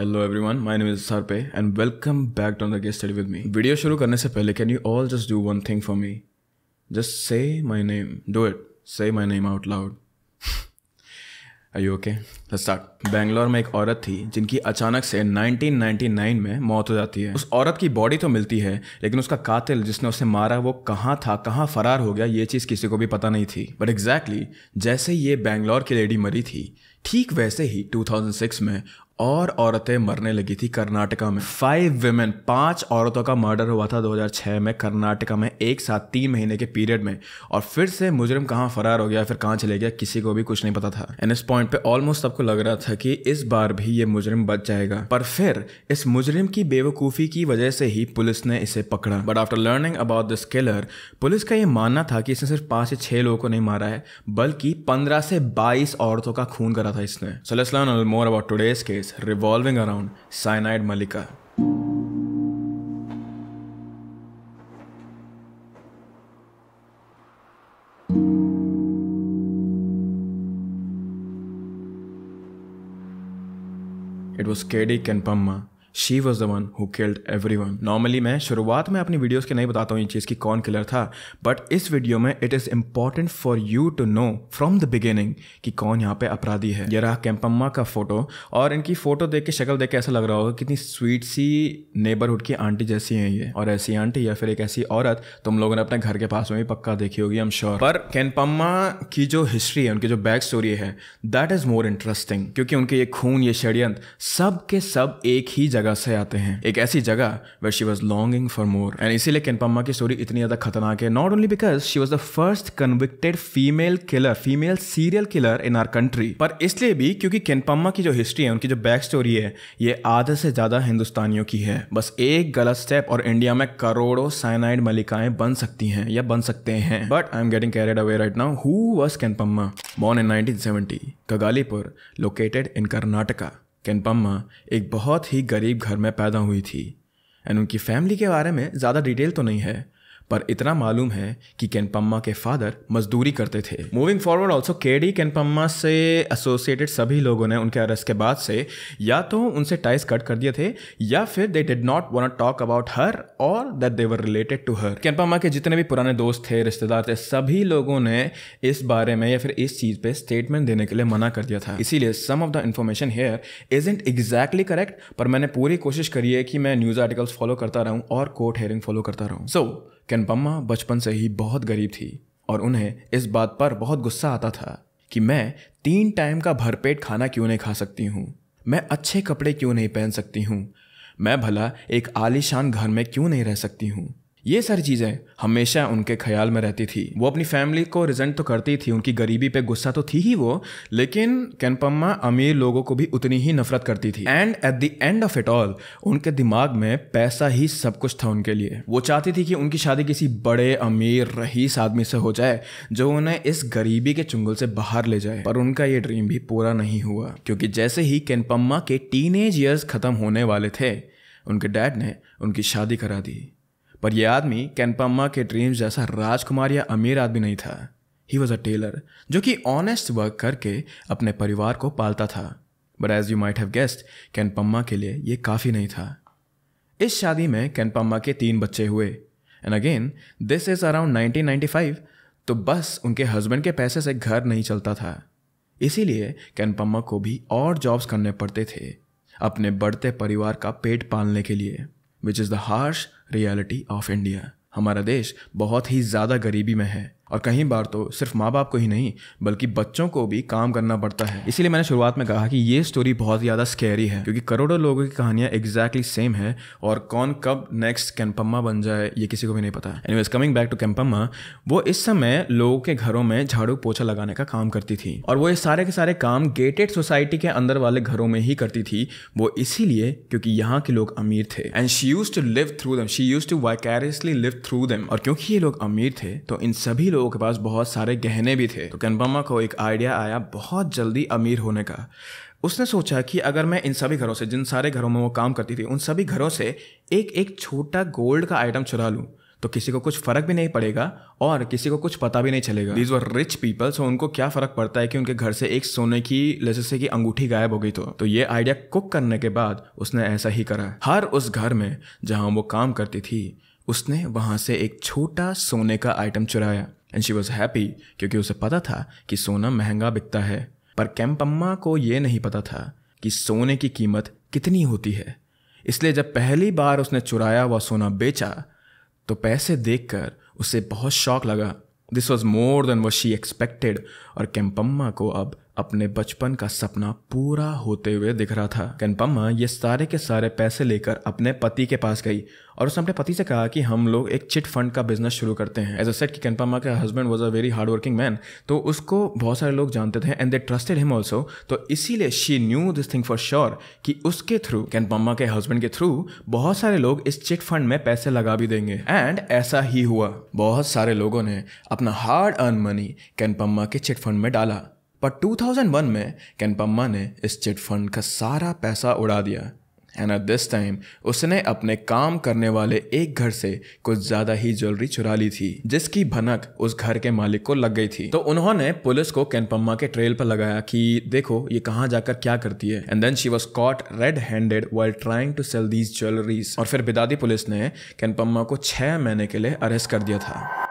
Hello everyone my name is सरपे and welcome back to the guest study with me video शुरू करने से पहले can you all just do one thing for me just say my name do it say my name out loud I you okay start Bangalore में एक औरत थी जिनकी अचानक से 1999 में मौत हो जाती है उस औरत की बॉडी तो मिलती है लेकिन उसका कातिल जिसने उसे मारा वो कहाँ था कहाँ फरार हो गया ये चीज़ किसी को भी पता नहीं थी बट एग्जैक्टली exactly, जैसे ये बैंगलोर की लेडी मरी थी ठीक वैसे ही 2006 में और औरतें मरने लगी थी कर्नाटका में फाइव वेमेन पांच औरतों का मर्डर हुआ था 2006 में कर्नाटका में एक साथ तीन महीने के पीरियड में और फिर से मुजरिम कहाँ फरार हो गया फिर कहाँ चले गया किसी को भी कुछ नहीं पता था एंड इस पॉइंट पे ऑलमोस्ट सबको लग रहा था कि इस बार भी ये मुजरिम बच जाएगा पर फिर इस मुजरिम की बेवकूफ़ी की वजह से ही पुलिस ने इसे पकड़ा but after learning about this killer police का ये मानना था कि इसने सिर्फ पांच से छह लोगों को नहीं मारा है बल्कि पंद्रह से बाईस औरतों का खून करा था इसने so let's learn more about today's case revolving around Cyanide Malika. It was Kedi Kenpamma she was the one who killed everyone normally मैं शुरुआत में अपनी वीडियोज़ के नहीं बताता हूँ ये चीज़ की कौन किलर था बट इस वीडियो में it is important for you to know from the beginning कि कौन यहाँ पे अपराधी है यह रहा कैंपम्मा का फोटो और इनकी फोटो देख के शक्ल देख के ऐसा लग रहा होगा कितनी स्वीट सी नेबरहुड की आंटी जैसी है ये और ऐसी आंटी या फिर एक ऐसी औरत तुम लोगों ने अपने घर के पास में भी पक्का देखी होगी एम श्योर पर कैंपम्मा की जो हिस्ट्री है उनकी जो बैक स्टोरी है दैट इज़ मोर इंटरेस्टिंग क्योंकि उनके ये खून ये षड्यंत्र सब के सब एक ही जगह जगह से आते हैं एक ऐसी जगह where she was longing for more and इसीलिए केनपम्मा की स्टोरी इतनी ज्यादा खतरनाक है not only because she was the first convicted female killer female serial killer in our country पर इसलिए भी क्योंकि केनपम्मा की जो हिस्ट्री है उनकी जो बैक स्टोरी है ये आधे से ज्यादा हिंदुस्तानियों की है बस एक गलत स्टेप और इंडिया में करोड़ों साइनाइड मलिकाएं बन सकती हैं या बन सकते हैं but I am getting carried away right now who was Kenpamma born in nineteen seventy Kagalipur located in Karnataka Kenpamma एक बहुत ही गरीब घर में पैदा हुई थी एंड उनकी फैमिली के बारे में ज़्यादा डिटेल तो नहीं है पर इतना मालूम है कि कैनपम्मा के फादर मजदूरी करते थे moving forward also Kedi Kenpamma से एसोसिएटेड सभी लोगों ने उनके अरेस्ट के बाद से या तो उनसे टाइस कट कर दिए थे या फिर they did not want talk about her और that they were related to her Kenpamma के जितने भी पुराने दोस्त थे रिश्तेदार थे सभी लोगों ने इस बारे में या फिर इस चीज़ पर स्टेटमेंट देने के लिए मना कर दिया था इसीलिए some of the information here is isn't exactly correct पर मैंने पूरी कोशिश करी है कि मैं न्यूज़ आर्टिकल्स फॉलो करता रहूं और कोर्ट हेयरिंग फॉलो करता रहूँ सो so, कनपम्मा बचपन से ही बहुत गरीब थी और उन्हें इस बात पर बहुत गुस्सा आता था कि मैं तीन टाइम का भरपेट खाना क्यों नहीं खा सकती हूँ मैं अच्छे कपड़े क्यों नहीं पहन सकती हूँ मैं भला एक आलीशान घर में क्यों नहीं रह सकती हूँ ये सारी चीज़ें हमेशा उनके ख्याल में रहती थी वो अपनी फैमिली को रिजेंट तो करती थी उनकी गरीबी पे गुस्सा तो थी ही वो लेकिन कैनपम्मा अमीर लोगों को भी उतनी ही नफरत करती थी and at the end of it all उनके दिमाग में पैसा ही सब कुछ था उनके लिए वो चाहती थी कि उनकी शादी किसी बड़े अमीर रईस आदमी से हो जाए जो उन्हें इस गरीबी के चुंगल से बाहर ले जाए पर उनका ये ड्रीम भी पूरा नहीं हुआ क्योंकि जैसे ही कैनपम्मा के टीन ईयर्स खत्म होने वाले थे उनके डैड ने उनकी शादी करा दी पर यह आदमी कैनपम्मा के ड्रीम्स जैसा राजकुमार या अमीर आदमी नहीं था ही वॉज अ टेलर जो कि ऑनेस्ट वर्क करके अपने परिवार को पालता था but as you might have guessed Kenpamma के लिए ये काफ़ी नहीं था इस शादी में कैनपम्मा के तीन बच्चे हुए and again this is around 1995 तो बस उनके हस्बैंड के पैसे से घर नहीं चलता था इसीलिए कैनपम्मा को भी और जॉब्स करने पड़ते थे अपने बढ़ते परिवार का पेट पालने के लिए which is the harsh reality of India हमारा देश बहुत ही ज़्यादा गरीबी में है और कहीं बार तो सिर्फ माँ बाप को ही नहीं बल्कि बच्चों को भी काम करना पड़ता है इसीलिए मैंने शुरुआत में कहा कि ये स्टोरी बहुत ज़्यादा स्कैरी है क्योंकि करोड़ों लोगों की कहानियाँ एग्जैक्टली सेम है और कौन कब नेक्स्ट कैंपम्मा बन जाए ये किसी को भी नहीं पता anyways coming back to Kenpamma वो इस समय लोगों के घरों में झाड़ू पोछा लगाने का काम करती थी और वो ये सारे के सारे काम गेटेड सोसाइटी के अंदर वाले घरों में ही करती थी वो इसीलिए क्योंकि यहाँ के लोग अमीर थे and she used to live through them she used to vicariously live through them और क्योंकि ये लोग अमीर थे तो इन सभी लोग लोगों के पास बहुत सारे गहने भी थे तो कनबम्मा को एक आइडिया आया बहुत जल्दी अमीर होने का उसने सोचा कि अगर मैं इन सभी घरों से जिन सारे घरों में वो काम करती थी उन सभी घरों से एक एक छोटा गोल्ड का आइटम चुरा लूँ तो किसी को कुछ फर्क भी नहीं पड़ेगा और किसी को कुछ पता भी नहीं चलेगा these were rich people so उनको क्या फर्क पड़ता है कि उनके घर से एक सोने की लजसे की अंगूठी गायब हो गई तो तो ये आइडिया कुक करने के बाद उसने ऐसा ही करा हर उस घर में जहां वो काम करती थी उसने वहां से एक छोटा सोने का आइटम चुराया एंड शी वॉज हैप्पी क्योंकि उसे पता था कि सोना महंगा बिकता है पर कैंपम्मा को ये नहीं पता था कि सोने की कीमत कितनी होती है इसलिए जब पहली बार उसने चुराया हुआ सोना बेचा तो पैसे देखकर उसे बहुत शौक लगा this was more than was she expected और कैंपम्मा को अब अपने बचपन का सपना पूरा होते हुए दिख रहा था कनपम्मा ये सारे के सारे पैसे लेकर अपने पति के पास गई और उसने अपने पति से कहा कि हम लोग एक चिट फंड का बिजनेस शुरू करते हैं एज अ सेट कि कनपम्मा का husband was a very hard working man तो उसको बहुत सारे लोग जानते थे and they trusted him also तो इसीलिए she knew this thing for sure कि उसके थ्रू कनपम्मा के हस्बैंड के थ्रू बहुत सारे लोग इस चिट फंड में पैसे लगा भी देंगे एंड ऐसा ही हुआ बहुत सारे लोगों ने अपना हार्ड अर्न मनी कैनपम्मा के चिट फंड में डाला पर 2001 में कैनपम्मा ने इस चिट फंड का सारा पैसा उड़ा दिया एंड एट दिस टाइम उसने अपने काम करने वाले एक घर से कुछ ज्यादा ही ज्वेलरी चुरा ली थी जिसकी भनक उस घर के मालिक को लग गई थी तो उन्होंने पुलिस को कैनपम्मा के ट्रेल पर लगाया कि देखो ये कहाँ जाकर क्या करती है and then she was caught red handed while trying to sell these jewelleries और फिर बिदादी पुलिस ने कैनपम्मा को छह महीने के लिए अरेस्ट कर दिया था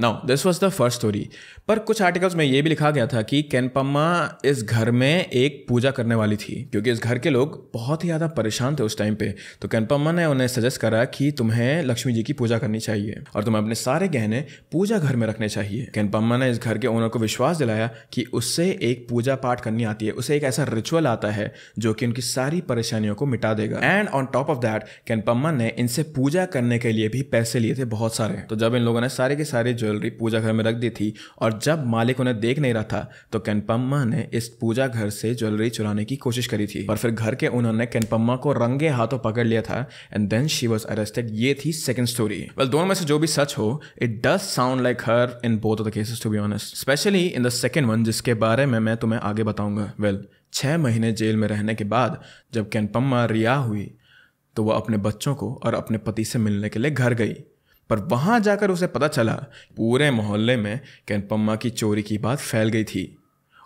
now this was the first story पर कुछ आर्टिकल्स में ये भी लिखा गया था कि कैनपम्मा इस घर में एक पूजा करने वाली थी क्योंकि इस घर के लोग बहुत ही ज़्यादा परेशान थे उस टाइम पे तो कैनपम्मा ने उन्हें सजेस्ट करा कि तुम्हें लक्ष्मी जी की पूजा करनी चाहिए और तुम्हें अपने सारे गहने पूजा घर में रखने चाहिए कैनपम्मा ने इस घर के ओनर को विश्वास दिलाया कि उससे एक पूजा पाठ करनी आती है उसे एक ऐसा रिचुअल आता है जो कि उनकी सारी परेशानियों को मिटा देगा and on top of that Kempamma ने इनसे पूजा करने के लिए भी पैसे लिए थे बहुत सारे तो जब इन लोगों ने सारे के सारे ज्वेलरी पूजा घर में रख दी थी और जब मालिक उन्हें देख नहीं रहा था तो कैनपम्मा ने इस पूजा घर से ज्वेलरी चुराने की कोशिश करी थी पर फिर घर के उन्होंने कैनपम्मा को रंगे हाथों पकड़ लिया था and then she was arrested ये थी सेकेंड स्टोरी वेल दोनों में से जो भी सच हो it does sound like her in both of the cases to be honest specially in the second one जिसके बारे में मैं तुम्हें आगे बताऊंगा वेल well, छह महीने जेल में रहने के बाद जब कैनपम्मा रिहा हुई तो वह अपने बच्चों को और अपने पति से मिलने के लिए घर गई पर वहाँ जाकर उसे पता चला पूरे मोहल्ले में कैनपम्मा की चोरी की बात फैल गई थी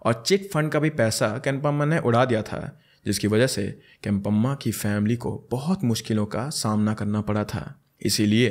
और चिट फंड का भी पैसा कैनपम्मा ने उड़ा दिया था जिसकी वजह से कैम्पम्मा की फैमिली को बहुत मुश्किलों का सामना करना पड़ा था इसीलिए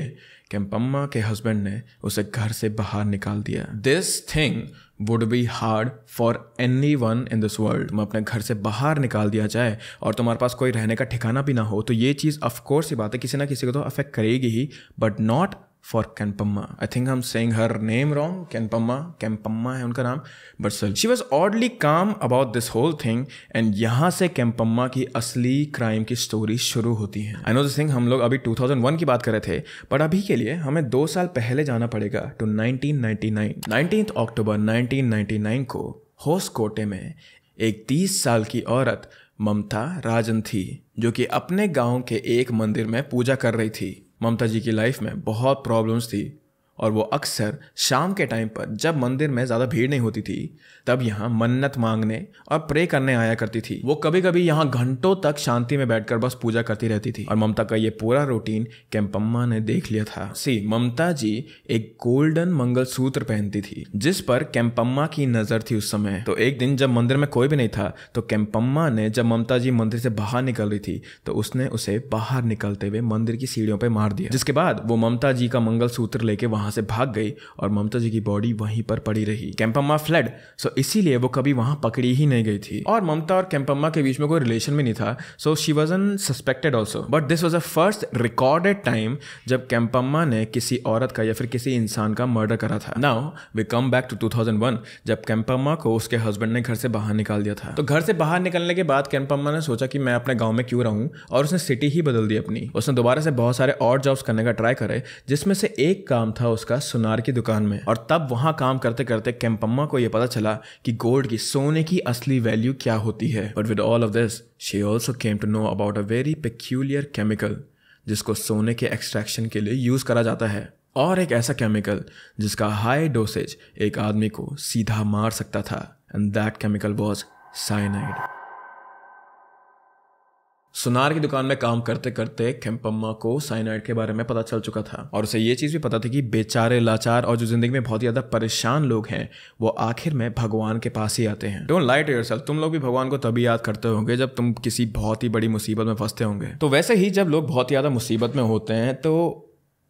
कैम्पम्मा के हस्बैंड ने उसे घर से बाहर निकाल दिया this thing would be hard for anyone in this world मैं अपने घर से बाहर निकाल दिया जाए और तुम्हारे पास कोई रहने का ठिकाना भी ना हो तो ये चीज़ ऑफकोर्स ही बात है किसी ना किसी को तो अफेक्ट करेगी ही but not for Kempamma I think हम saying her name wrong Kempamma Kempamma है उनका नाम but sir she was oddly calm about this whole thing and यहाँ से कैम्पम्मा की असली क्राइम की स्टोरी शुरू होती है आई नो दिस थिंग हम लोग अभी 2001 की बात कर रहे थे बट अभी के लिए हमें दो साल पहले जाना पड़ेगा टू तो नाइन नाइनटीन अक्टूबर नाइन को होस कोटे में एक 30 साल की औरत ममता राजन थी जो कि अपने गांव के एक मंदिर में पूजा कर रही थी ममता जी की लाइफ में बहुत प्रॉब्लम्स थी और वो अक्सर शाम के टाइम पर जब मंदिर में ज़्यादा भीड़ नहीं होती थी तब यहाँ मन्नत मांगने और प्रे करने आया करती थी वो कभी कभी यहाँ घंटों तक शांति में बैठकर बस पूजा करती रहती थी और ममता का ये पूरा रूटीन कैंपम्मा ने देख लिया था सी ममता जी एक गोल्डन मंगल सूत्र पहनती थी जिस पर कैंपम्मा की नज़र थी उस समय तो एक दिन जब मंदिर में कोई भी नहीं था तो कैंपम्मा ने जब ममता जी मंदिर से बाहर निकल रही थी तो उसने उसे बाहर निकलते हुए मंदिर की सीढ़ियों पर मार दिया जिसके बाद वो ममता जी का सूत्र लेके वहां वहां से भाग गई और ममता जी की बॉडी वहीं पर पड़ी रही कैंपम्मा फ्लड सो इसीलिए वो कभी वहां पकड़ी ही नहीं गई थी और ममता और कैंपम्मा के बीच में कोई रिलेशन भी नहीं था so she was an suspected also but this was a first recorded time जब कैंपम्मा ने किसी औरत का या फिर किसी इंसान का मर्डर करा था now we come back to two thousand one जब कैंपम्मा को उसके हस्बैंड ने घर से बाहर निकाल दिया था तो घर से बाहर निकलने के बाद कैंपम्मा ने सोचा कि मैं अपने गाँव में क्यों रहूँ और उसने सिटी ही बदल दी अपनी उसने दोबारा से बहुत सारे और जॉब्स करने का ट्राई करे जिसमें से एक काम था उसका सुनार की दुकान में और तब वहाँ काम करते करते कैंपम्मा को यह पता चला कि गोल्ड की सोने की असली वैल्यू क्या होती है but with all of this she also came to know about a very peculiar chemical जिसको सोने के एक्सट्रैक्शन के लिए यूज़ करा जाता है और एक ऐसा केमिकल जिसका हाई डोसेज एक आदमी को सीधा मार सकता था and that chemical was cyanide सुनार की दुकान में काम करते करते खेम्पम्मा को साइनाइड के बारे में पता चल चुका था और उसे ये चीज़ भी पता थी कि बेचारे लाचार और जो जिंदगी में बहुत ज़्यादा परेशान लोग हैं वो आखिर में भगवान के पास ही आते हैं डोंट लाइट योर सेल्फ तुम लोग भी भगवान को तभी याद करते होंगे जब तुम किसी बहुत ही बड़ी मुसीबत में फंसते होंगे तो वैसे ही जब लोग बहुत ज़्यादा मुसीबत में होते हैं तो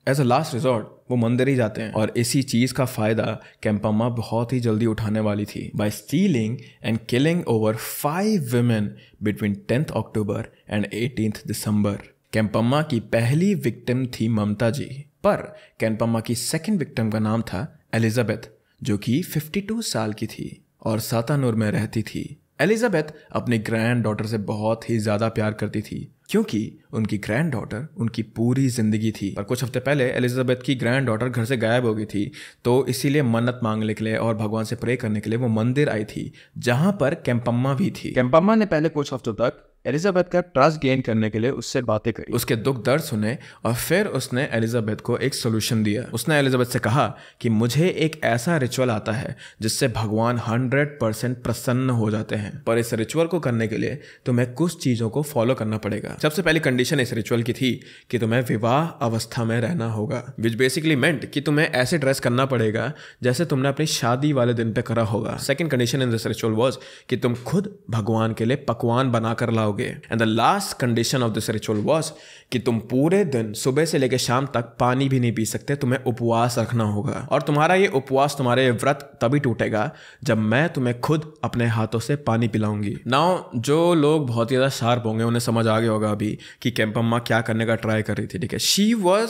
एज अ लास्ट रिजॉर्ट वो मंदिर ही जाते हैं और इसी चीज़ का फ़ायदा कैंपम्मा बहुत ही जल्दी उठाने वाली थी by stealing and killing over five women between tenth October and eighteen December Kempamma की पहली विक्टिम थी ममता जी पर कैंपम्मा की सेकेंड विक्टिम का नाम था एलिजाबेथ जो कि 52 साल की थी और सातानूर में रहती थी एलिजाबेथ अपने ग्रैंड डॉटर से बहुत ही ज़्यादा प्यार करती थी क्योंकि उनकी ग्रैंड डॉटर उनकी पूरी ज़िंदगी थी पर कुछ हफ्ते पहले एलिजाबेथ की ग्रैंड डॉटर घर से गायब हो गई थी तो इसीलिए मन्नत मांगने के लिए और भगवान से प्रे करने के लिए वो मंदिर आई थी जहाँ पर कैंपम्मा भी थी कैंपम्मा ने पहले कुछ हफ्तों तक एलिजाबेथ का ट्रस्ट गेन करने के लिए उससे बातें करी उसके दुख दर्द सुने और फिर उसने एलिजाबेथ को एक सोल्यूशन दिया उसने एलिजाबेथ से कहा कि मुझे एक ऐसा रिचुअल आता है जिससे भगवान हंड्रेड परसेंट प्रसन्न हो जाते हैं पर इस रिचुअल को करने के लिए तुम्हें कुछ चीज़ों को फॉलो करना पड़ेगा सबसे पहली कंडीशन इस रिचुअल की थी कि तुम्हें विवाह अवस्था में रहना होगा विच बेसिकली मेंट कि तुम्हें ऐसे ड्रेस करना पड़ेगा जैसे तुमने अपनी शादी वाले दिन पे करा होगा second condition in this ritual was कि तुम खुद भगवान के लिए पकवान बना कर लाओगे and the last condition of this ritual was कि तुम पूरे दिन सुबह से लेकर शाम तक पानी भी नहीं पी सकते तुम्हें उपवास रखना होगा और तुम्हारा ये उपवास तुम्हारे व्रत तभी टूटेगा जब मैं तुम्हें खुद अपने हाथों से पानी पिलाऊंगी नाउ जो लोग बहुत ही ज्यादा शार्प होंगे उन्हें समझ आ गया होगा होगा अभी कि कैंपम्मा क्या करने का ट्राई कर रही थी ठीक है she was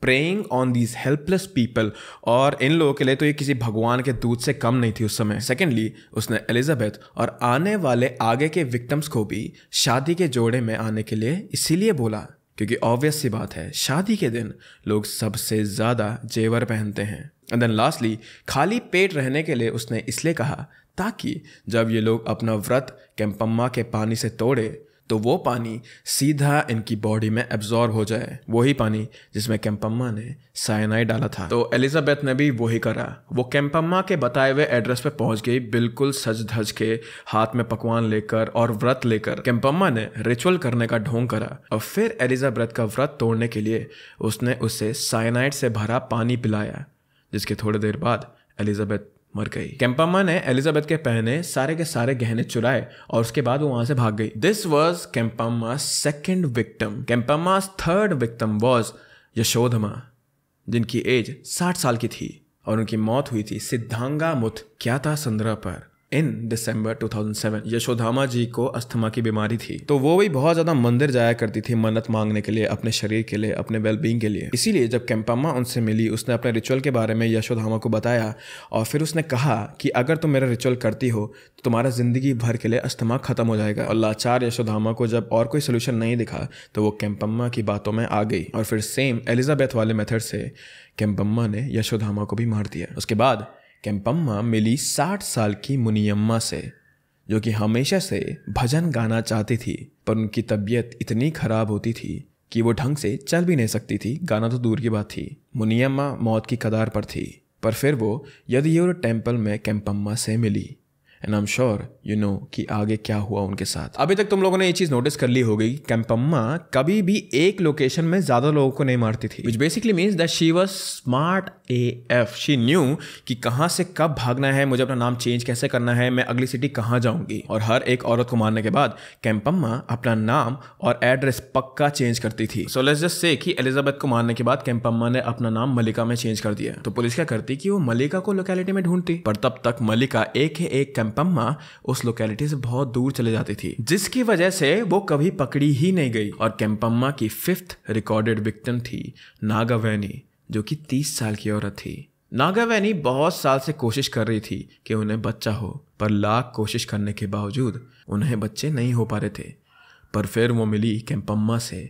praying on these helpless people और इन लोगों के लिए तो ये किसी भगवान के दूध से कम नहीं थी उस समय सेकेंडली उसने एलिजाबेथ और आने वाले आगे के विक्टम्स को भी शादी के जोड़े में आने के लिए इसीलिए बोला क्योंकि ऑब्वियस सी बात है शादी के दिन लोग सबसे ज़्यादा जेवर पहनते हैं एंड देन लास्टली खाली पेट रहने के लिए उसने इसलिए कहा ताकि जब ये लोग अपना व्रत कैंपम्मा के पानी से तोड़े तो वो पानी सीधा इनकी बॉडी में एब्जॉर्ब हो जाए वही पानी जिसमें कैंपम्मा ने साइनाइड डाला था तो एलिजाबेथ ने भी वही करा वो कैंपम्मा के बताए हुए एड्रेस पे पहुंच गई बिल्कुल सज धज के हाथ में पकवान लेकर और व्रत लेकर कैंपम्मा ने रिचुअल करने का ढोंग करा और फिर एलिजाबेथ का व्रत तोड़ने के लिए उसने उसे साइनाइड से भरा पानी पिलाया जिसके थोड़ी देर बाद एलिजाबेथ मर गई कैंपामा ने एलिजाबेथ के पहने सारे के सारे गहने चुराए और उसके बाद वो वहां से भाग गई this was Kempamma second victim Kempamma third victim was Yashodamma जिनकी एज साठ साल की थी और उनकी मौत हुई थी सिद्धांगा मुथ क्या था संद्रह पर इन दिसंबर 2007 यशोधामा जी को अस्थमा की बीमारी थी तो वो भी बहुत ज्यादा मंदिर जाया करती थी मन्नत मांगने के लिए अपने शरीर के लिए अपने वेलबींग के लिए इसीलिए जब कैंपम्मा उनसे मिली उसने अपने रिचुअल के बारे में यशोधामा को बताया और फिर उसने कहा कि अगर तुम मेरा रिचुअल करती हो तो तुम्हारा जिंदगी भर के लिए अस्थमा खत्म हो जाएगा और लाचार यशोधामा को जब और कोई सोल्यूशन नहीं दिखा तो वो कैंपम्मा की बातों में आ गई और फिर सेम एलिजाबेथ वाले मेथड से कैंपम्मा ने यशोधामा को भी मार दिया उसके बाद केम्पम्मा मिली साठ साल की मुनियम्मा से जो कि हमेशा से भजन गाना चाहती थी पर उनकी तबीयत इतनी खराब होती थी कि वो ढंग से चल भी नहीं सकती थी गाना तो दूर की बात थी मुनियम्मा मौत की कदार पर थी पर फिर वो यदि टेम्पल में कैंपम्मा से मिली and I am sure you know कि आगे क्या हुआ उनके साथ अभी तक तुम लोगों ने ये चीज़ नोटिस कर ली होगी कैंपम्मा कभी भी एक लोकेशन में ज़्यादा लोगों को नहीं मारती थी which basically means that she was smart A F she knew कि कहाँ से कब भागना है मुझे अपना नाम चेंज कैसे करना है मैं अगली सिटी कहाँ जाऊंगी और हर एक औरत को मारने के बाद कैंपम्मा अपना नाम और एड्रेस पक्का चेंज करती थी सो लेट्स जस्ट से कि एलिजाबेथ को मारने के बाद कैंपम्मा ने अपना नाम मलिका में चेंज कर दिया तो पुलिस क्या करती कि वो मलिका को लोकेलिटी में ढूंढती पर तब तक मलिका एक ही एक कैंप कम्मा उस लोकेलिटी से बहुत दूर चले जाती थी जिसकी वजह से वो कभी पकड़ी ही नहीं गई और कैम्पम्मा की फिफ्थ रिकॉर्डेड विक्टिम थी नागावैनी जो कि तीस साल की औरत थी नागावैनी बहुत साल से कोशिश कर रही थी कि उन्हें बच्चा हो पर लाख कोशिश करने के बावजूद उन्हें बच्चे नहीं हो पा रहे थे पर फिर वो मिली कैंपम्मा से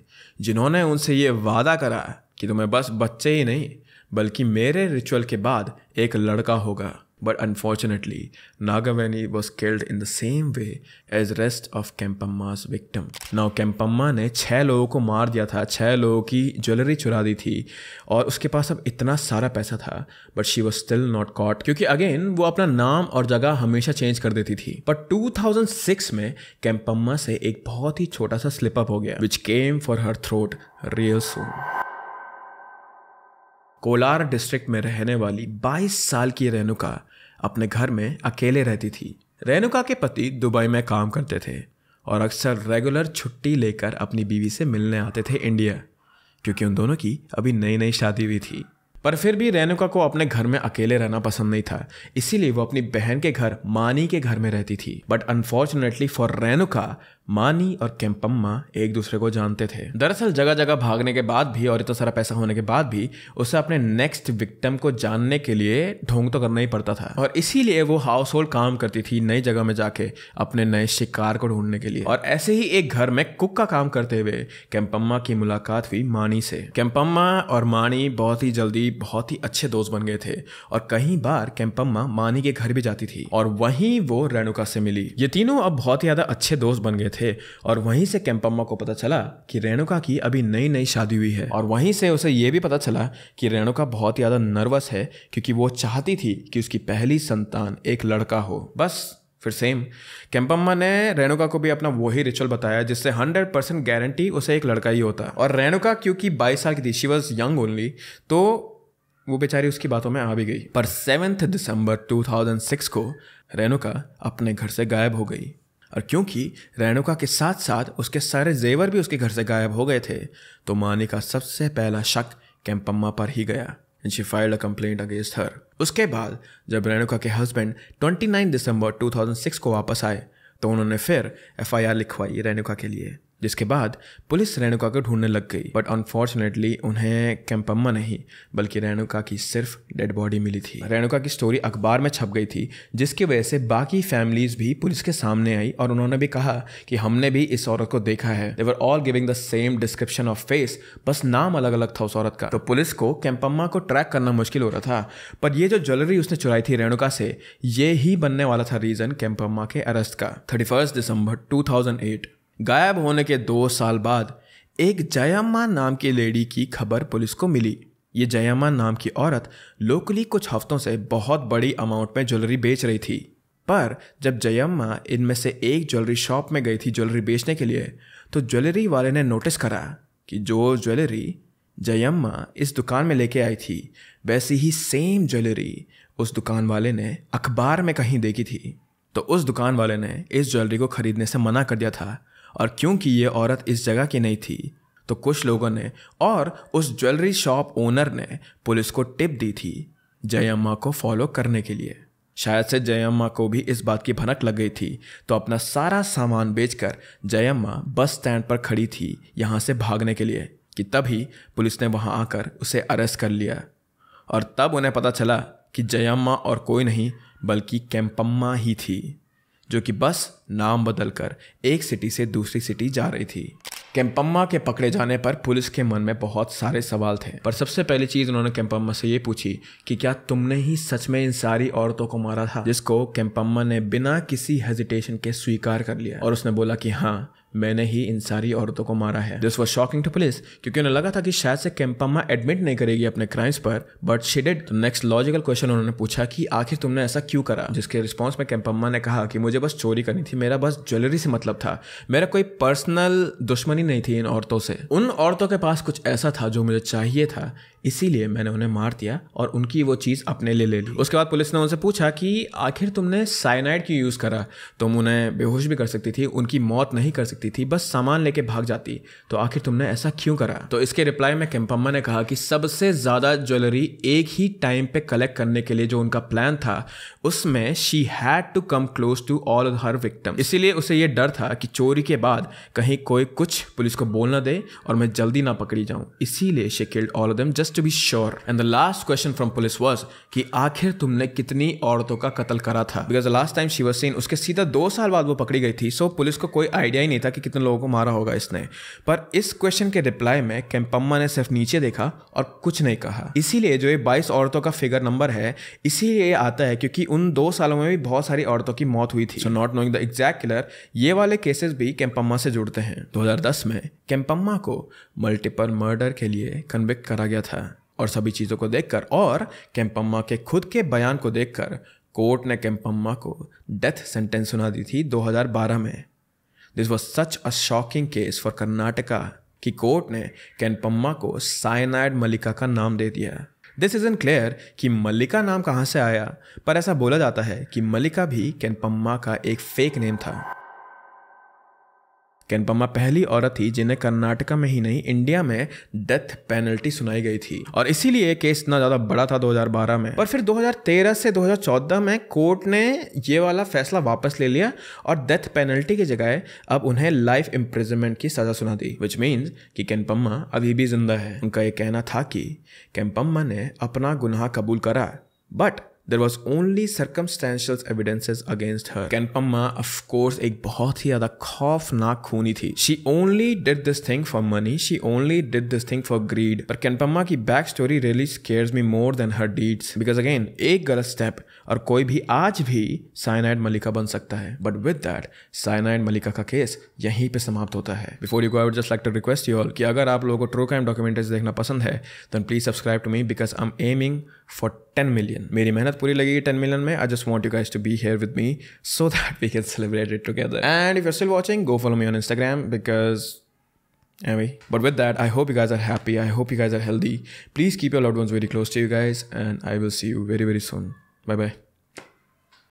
जिन्होंने उनसे ये वादा करा कि तुम्हें बस बच्चे ही नहीं बल्कि मेरे रिचुअल के बाद एक लड़का होगा But unfortunately, Nagavani was killed in the same way as rest of Kempamma's victim. Now Kempamma ने छः लोगों को मार दिया था छः लोगों की ज्वेलरी चुरा दी थी और उसके पास अब इतना सारा पैसा था but she was still not caught क्योंकि अगेन वो अपना नाम और जगह हमेशा चेंज कर देती थी बट 2006 में कैंपम्मा से एक बहुत ही छोटा सा स्लिप अप हो गया which came for her throat real soon Kolar district में रहने वाली 22 साल की रेणुका अपने घर में अकेले रहती थी रेणुका के पति दुबई में काम करते थे और अक्सर रेगुलर छुट्टी लेकर अपनी बीवी से मिलने आते थे इंडिया क्योंकि उन दोनों की अभी नई नई शादी हुई थी पर फिर भी रेणुका को अपने घर में अकेले रहना पसंद नहीं था इसीलिए वो अपनी बहन के घर मानी के घर में रहती थी बट अनफॉर्चुनेटली फॉर रेणुका मानी और कैंपम्मा एक दूसरे को जानते थे दरअसल जगह जगह भागने के बाद भी और इतना सारा पैसा होने के बाद भी उसे अपने नेक्स्ट विक्टिम को जानने के लिए ढोंग तो करना ही पड़ता था और इसीलिए वो हाउस होल्ड काम करती थी नई जगह में जाके अपने नए शिकार को ढूंढने के लिए और ऐसे ही एक घर में कुक का काम करते हुए कैंपम्मा की मुलाकात हुई मानी से कैंपम्मा और मानी बहुत ही जल्दी बहुत ही अच्छे दोस्त बन गए थे और कई बार कैंपम्मा मानी के घर भी जाती थी और वहीं वो रेणुका से मिली ये तीनों अब बहुत ही ज्यादा अच्छे दोस्त बन गए थे और वहीं से कैंपम्मा को पता चला कि रेणुका की अभी नई नई शादी हुई है और वहीं से उसे ये भी पता चला कि रेणुका बहुत ज्यादा नर्वस है क्योंकि वो चाहती थी कि उसकी पहली संतान एक लड़का हो बस फिर सेम कैंपम्मा ने रेणुका को भी अपना वही रिचुअल बताया जिससे 100 परसेंट गारंटी उसे एक लड़का ही होता और रेणुका क्योंकि 22 साल की थी शी वॉज यंग ओनली तो वो बेचारी उसकी बातों में आ भी गई पर सेवेंथ दिसंबर 2006 को रेणुका अपने घर से गायब हो गई और क्योंकि रेणुका के साथ साथ उसके सारे जेवर भी उसके घर से गायब हो गए थे तो मानी का सबसे पहला शक कैंपम्मा पर ही गया she filed a complaint against her उसके बाद जब रेणुका के हस्बैंड 29 दिसंबर 2006 को वापस आए तो उन्होंने फिर एफआईआर लिखवाई रेणुका के लिए जिसके बाद पुलिस रेणुका को ढूंढने लग गई बट अनफॉर्चुनेटली उन्हें कैंपम्मा नहीं बल्कि रेणुका की सिर्फ डेड बॉडी मिली थी रेणुका की स्टोरी अखबार में छप गई थी जिसकी वजह से बाकी फैमिलीज भी पुलिस के सामने आई और उन्होंने भी कहा कि हमने भी इस औरत को देखा है they were all giving the same description of face बस नाम अलग अलग था उस औरत का तो पुलिस को कैंपम्मा को ट्रैक करना मुश्किल हो रहा था पर यह जो ज्वेलरी उसने चुराई थी रेणुका से ये ही बनने वाला था रीजन कैंपम्मा के अरेस्ट का थर्टी दिसंबर टू गायब होने के दो साल बाद एक जयाम्मा नाम की लेडी की खबर पुलिस को मिली ये जयम्मा नाम की औरत लोकली कुछ हफ्तों से बहुत बड़ी अमाउंट में ज्वेलरी बेच रही थी पर जब जयम्मा इनमें से एक ज्वेलरी शॉप में गई थी ज्वेलरी बेचने के लिए तो ज्वेलरी वाले ने नोटिस करा कि जो ज्वेलरी जयम्मा इस दुकान में लेके आई थी वैसी ही सेम ज्वेलरी उस दुकान वाले ने अखबार में कहीं देखी थी तो उस दुकान वाले ने इस ज्वेलरी को खरीदने से मना कर दिया था और क्योंकि ये औरत इस जगह की नहीं थी तो कुछ लोगों ने और उस ज्वेलरी शॉप ओनर ने पुलिस को टिप दी थी जय अम्मा को फॉलो करने के लिए शायद से जय अम्मा को भी इस बात की भनक लग गई थी तो अपना सारा सामान बेचकर जयम्मा बस स्टैंड पर खड़ी थी यहाँ से भागने के लिए कि तभी पुलिस ने वहाँ आकर उसे अरेस्ट कर लिया और तब उन्हें पता चला कि जयम्मा और कोई नहीं बल्कि कैंपम्मा ही थी जो कि बस नाम बदलकर एक सिटी से दूसरी सिटी जा रही थी कैंपम्मा के पकड़े जाने पर पुलिस के मन में बहुत सारे सवाल थे पर सबसे पहली चीज उन्होंने कैंपम्मा से ये पूछी कि क्या तुमने ही सच में इन सारी औरतों को मारा था जिसको कैंपम्मा ने बिना किसी हेजिटेशन के स्वीकार कर लिया और उसने बोला कि हाँ मैंने ही इन सारी औरतों को मारा है this was shocking to police क्योंकि उन्हें लगा था कि शायद से कैंपम्मा एडमिट नहीं करेगी अपने क्राइम्स पर बट शिडेड तो नेक्स्ट लॉजिकल क्वेश्चन उन्होंने पूछा कि आखिर तुमने ऐसा क्यों करा जिसके रिस्पॉन्स में कैंपम्मा ने कहा कि मुझे बस चोरी करनी थी मेरा बस ज्वेलरी से मतलब था मेरा कोई पर्सनल दुश्मनी नहीं थी इन औरतों से उन औरतों के पास कुछ ऐसा था जो मुझे चाहिए था इसीलिए मैंने उन्हें मार दिया और उनकी वो चीज़ अपने लिए ले ली उसके बाद पुलिस ने उनसे पूछा कि आखिर तुमने साइनाइड क्यों यूज़ करा तुम उन्हें बेहोश भी कर सकती थी उनकी मौत नहीं कर सकती थी बस सामान लेके भाग जाती तो आखिर तुमने ऐसा क्यों करा तो इसके रिप्लाई में कैम्पम्मा ने कहा कि सबसे ज़्यादा ज्वेलरी एक ही टाइम पे कलेक्ट करने के लिए जो उनका प्लान था उसमें she had to come close to all her victim इसीलिए उसे ये डर था कि चोरी के बाद कहीं कोई कुछ पुलिस को बोल ना दे और मैं जल्दी ना पकड़ी जाऊं इसीलिए she killed all of them just to be sure and the last question from police was कि आखिर तुमने कितनी औरतों का कत्ल करा था because last time she's seen उसके सीधा दो साल बाद वो पकड़ी गई थी सो so पुलिस को कोई आइडिया ही नहीं था कि कितने लोगों को मारा होगा इसने पर इस क्वेश्चन के रिप्लाई में कैंपम्मा ने सिर्फ नीचे देखा और कुछ नहीं कहा इसीलिए जो ये बाईस औरतों का फिगर नंबर है इसीलिए आता है क्योंकि उन दो सालों में भी बहुत सारी औरतों की मौत हुई थी so not knowing the exact killer ये वाले केसेस भी कैंपम्मा से जुड़ते हैं 2010 में कैंपम्मा को मल्टीपल मर्डर के लिए कन्विक्ट करा गया था और सभी चीज़ों को देखकर और कैंपम्मा के खुद के बयान को देखकर कोर्ट ने कैंपम्मा को डेथ सेंटेंस सुना दी थी 2012 में this was such a shocking case for Karnataka कि कोर्ट ने कैंपम्मा को साइनाइड मलिका का नाम दे दिया दिस इज़ इन क्लियर कि मल्लिका नाम कहाँ से आया पर ऐसा बोला जाता है कि मलिका भी कैनपम्मा का एक फेक नेम था केनपम्मा पहली औरत थी जिन्हें कर्नाटका में ही नहीं इंडिया में डेथ पेनल्टी सुनाई गई थी और इसीलिए केस इतना ज़्यादा बड़ा था 2012 में पर फिर 2013 से 2014 में कोर्ट ने ये वाला फैसला वापस ले लिया और डेथ पेनल्टी की जगह अब उन्हें लाइफ इम्प्रिजमेंट की सज़ा सुना दी विच मीन्स कि केनपम्मा अभी भी जिंदा है उनका यह कहना था कि केनपम्मा ने अपना गुनाह कबूल करा but there was only circumstantial evidences against her Kempamma of course एक बहुत ही ज्यादा खौफनाक खूनी थी she only did this thing for money she only did this thing for greed पर कैनपम्मा की back story really scares me more than her deeds because again एक गलत स्टेप और कोई भी आज भी साइनाइड मलिका बन सकता है but with that cyanide Mallika का केस यहीं पे समाप्त होता है before you go I just like to request you all कि अगर आप लोगों को ट्रू क्राइम डॉक्यूमेंट्रीज देखना पसंद है then please subscribe to me because I am aiming for 10 million मेरी मेहनत पूरी लगेगी 10 million में I just want you guys to be here with me so that we can celebrate it together and if you are still watching go follow me on Instagram because Anyway, but with that, I hope you guys are happy. I hope you guys are healthy. Please keep your loved ones very close to you guys, and I will see you very, very soon. Bye bye.